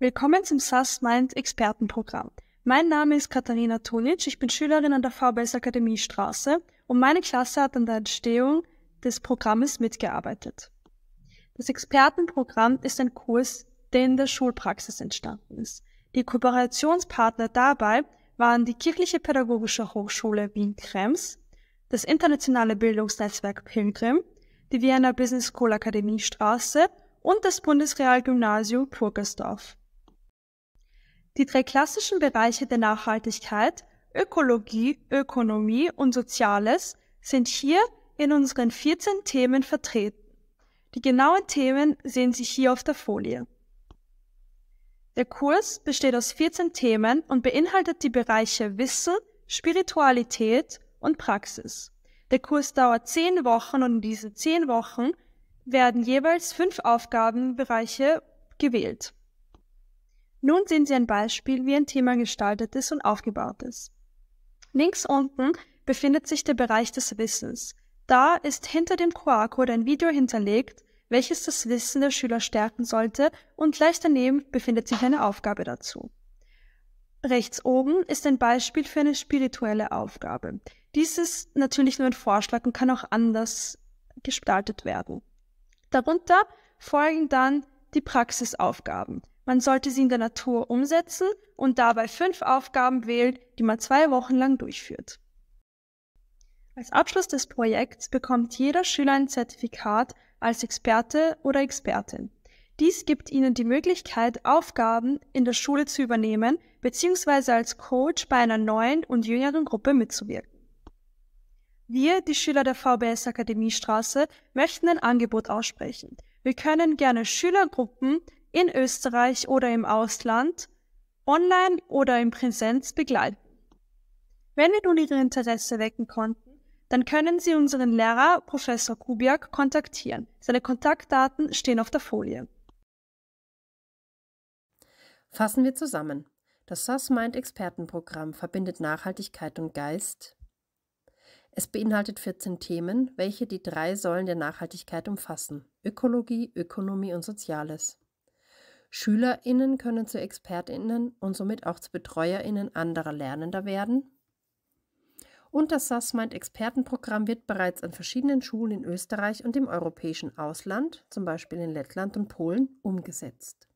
Willkommen zum SAS Mind Expertenprogramm. Mein Name ist Katharina Tunic, ich bin Schülerin an der VBS Akademie Straße und meine Klasse hat an der Entstehung des Programmes mitgearbeitet. Das Expertenprogramm ist ein Kurs, der in der Schulpraxis entstanden ist. Die Kooperationspartner dabei waren die Kirchliche Pädagogische Hochschule Wien-Krems, das internationale Bildungsnetzwerk Pilgrim, die Vienna Business School Akademie Straße und das Bundesrealgymnasium Purkersdorf. Die drei klassischen Bereiche der Nachhaltigkeit, Ökologie, Ökonomie und Soziales, sind hier in unseren 14 Themen vertreten. Die genauen Themen sehen Sie hier auf der Folie. Der Kurs besteht aus 14 Themen und beinhaltet die Bereiche Wissen, Spiritualität und Praxis. Der Kurs dauert 10 Wochen und in diesen 10 Wochen werden jeweils fünf Aufgabenbereiche gewählt. Nun sehen Sie ein Beispiel, wie ein Thema gestaltet ist und aufgebaut ist. Links unten befindet sich der Bereich des Wissens. Da ist hinter dem QR-Code ein Video hinterlegt, welches das Wissen der Schüler stärken sollte, und gleich daneben befindet sich eine Aufgabe dazu. Rechts oben ist ein Beispiel für eine spirituelle Aufgabe. Dies ist natürlich nur ein Vorschlag und kann auch anders gestaltet werden. Darunter folgen dann die Praxisaufgaben. Man sollte sie in der Natur umsetzen und dabei fünf Aufgaben wählen, die man zwei Wochen lang durchführt. Als Abschluss des Projekts bekommt jeder Schüler ein Zertifikat, als Experte oder Expertin. Dies gibt Ihnen die Möglichkeit, Aufgaben in der Schule zu übernehmen bzw. als Coach bei einer neuen und jüngeren Gruppe mitzuwirken. Wir, die Schüler der VBS Akademiestraße, möchten ein Angebot aussprechen. Wir können gerne Schülergruppen in Österreich oder im Ausland, online oder in Präsenz begleiten. Wenn wir nun Ihre Interesse wecken konnten, dann können Sie unseren Lehrer Professor Kubiak kontaktieren. Seine Kontaktdaten stehen auf der Folie. Fassen wir zusammen. Das SAS Mind Expertenprogramm verbindet Nachhaltigkeit und Geist. Es beinhaltet 14 Themen, welche die drei Säulen der Nachhaltigkeit umfassen: Ökologie, Ökonomie und Soziales. SchülerInnen können zu ExpertInnen und somit auch zu BetreuerInnen anderer Lernender werden und das SassMind-Expertenprogramm wird bereits an verschiedenen Schulen in Österreich und im europäischen Ausland, zum Beispiel in Lettland und Polen, umgesetzt.